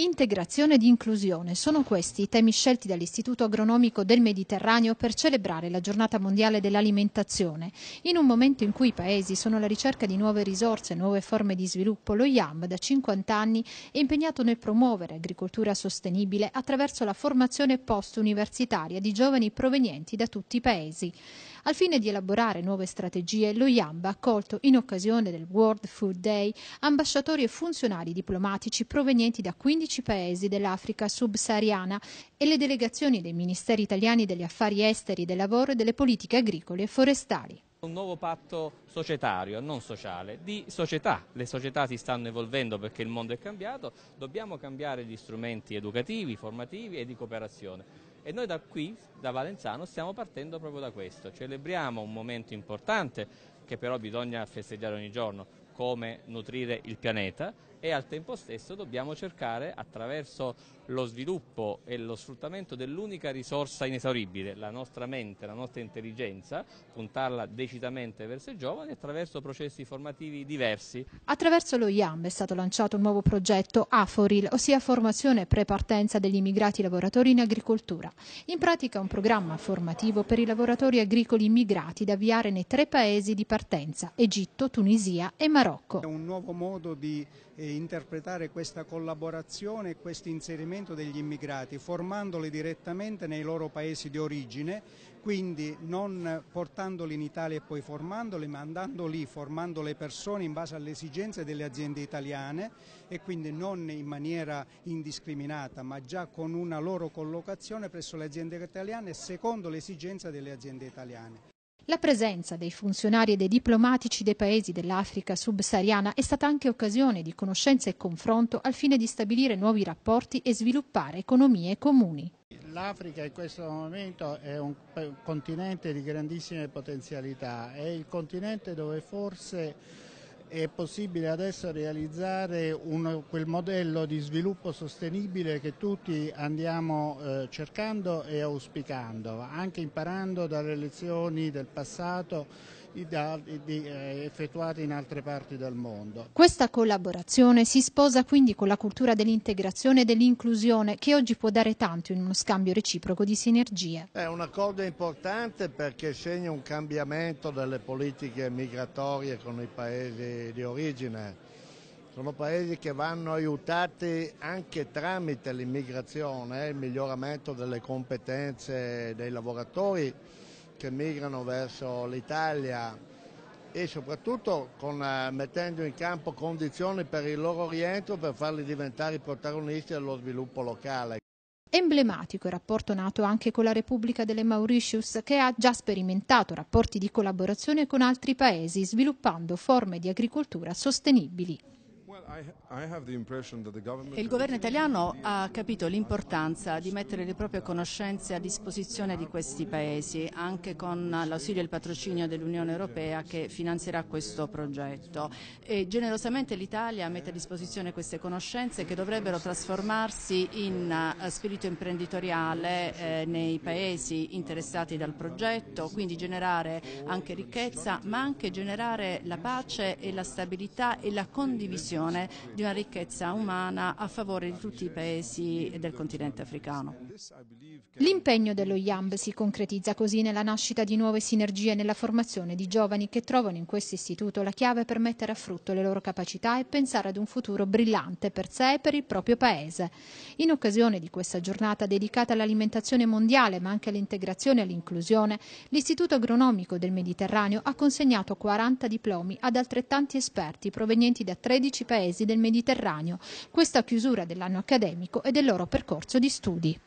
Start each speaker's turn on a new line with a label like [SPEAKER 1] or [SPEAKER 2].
[SPEAKER 1] Integrazione ed inclusione sono questi i temi scelti dall'Istituto Agronomico del Mediterraneo per celebrare la giornata mondiale dell'alimentazione. In un momento in cui i paesi sono alla ricerca di nuove risorse e nuove forme di sviluppo, lo IAM da 50 anni è impegnato nel promuovere agricoltura sostenibile attraverso la formazione post-universitaria di giovani provenienti da tutti i paesi. Al fine di elaborare nuove strategie, lo IAMB ha accolto in occasione del World Food Day ambasciatori e funzionari diplomatici provenienti da 15 paesi dell'Africa subsahariana e le delegazioni dei ministeri italiani degli affari esteri, del lavoro e delle politiche agricole e forestali
[SPEAKER 2] un nuovo patto societario, non sociale, di società. Le società si stanno evolvendo perché il mondo è cambiato, dobbiamo cambiare gli strumenti educativi, formativi e di cooperazione. E noi da qui, da Valenzano, stiamo partendo proprio da questo. Celebriamo un momento importante che però bisogna festeggiare ogni giorno, come nutrire il pianeta e al tempo stesso dobbiamo cercare attraverso lo sviluppo e lo sfruttamento dell'unica risorsa inesauribile, la nostra mente, la nostra intelligenza, puntarla decisamente verso i giovani attraverso processi formativi diversi.
[SPEAKER 1] Attraverso lo IAM è stato lanciato un nuovo progetto AFORIL, ossia formazione e prepartenza degli immigrati lavoratori in agricoltura. In pratica un programma formativo per i lavoratori agricoli immigrati da avviare nei tre paesi di partenza, Egitto, Tunisia e Marocco.
[SPEAKER 3] È un nuovo modo di eh, interpretare questa collaborazione e questo inserimento trattamento degli immigrati, formandoli direttamente nei loro paesi di origine, quindi non portandoli in Italia e poi formandoli, ma andando lì, formando le persone in base alle esigenze delle aziende italiane e quindi non in maniera indiscriminata, ma già con una loro collocazione presso le aziende italiane secondo le esigenze delle aziende italiane.
[SPEAKER 1] La presenza dei funzionari e dei diplomatici dei paesi dell'Africa subsahariana è stata anche occasione di conoscenza e confronto al fine di stabilire nuovi rapporti e sviluppare economie comuni.
[SPEAKER 3] L'Africa in questo momento è un continente di grandissime potenzialità, è il continente dove forse è possibile adesso realizzare un, quel modello di sviluppo sostenibile che tutti andiamo eh, cercando e auspicando, anche imparando dalle lezioni del passato eh, effettuati in altre parti del mondo.
[SPEAKER 1] Questa collaborazione si sposa quindi con la cultura dell'integrazione e dell'inclusione che oggi può dare tanto in uno scambio reciproco di sinergie.
[SPEAKER 2] È un accordo importante perché segna un cambiamento delle politiche migratorie con i paesi di origine. Sono paesi che vanno aiutati anche tramite l'immigrazione, il miglioramento delle competenze dei lavoratori che migrano verso l'Italia e soprattutto con, eh, mettendo in campo condizioni per il loro rientro per farli diventare protagonisti dello sviluppo locale.
[SPEAKER 1] Emblematico il rapporto nato anche con la Repubblica delle Mauritius, che ha già sperimentato rapporti di collaborazione con altri paesi,
[SPEAKER 4] sviluppando forme di agricoltura sostenibili. Il governo italiano ha capito l'importanza di mettere le proprie conoscenze a disposizione di questi paesi, anche con l'ausilio e il patrocinio dell'Unione Europea che finanzierà questo progetto. E generosamente l'Italia mette a disposizione queste conoscenze che dovrebbero trasformarsi in eh, spirito imprenditoriale eh, nei paesi interessati dal progetto, quindi generare anche ricchezza, ma anche generare la pace e la stabilità e la condivisione produzione di una ricchezza umana a favore di tutti i paesi del continente africano.
[SPEAKER 1] L'impegno dello YAMB si concretizza così nella nascita di nuove sinergie nella formazione di giovani che trovano in questo istituto la chiave per mettere a frutto le loro capacità e pensare ad un futuro brillante per sé e per il proprio paese. In occasione di questa giornata dedicata all'alimentazione mondiale ma anche all'integrazione e all'inclusione, l'Istituto Agronomico del Mediterraneo ha consegnato 40 diplomi ad altrettanti esperti provenienti da 13 paesi paesi del Mediterraneo, questa chiusura dell'anno accademico e del loro percorso di studi.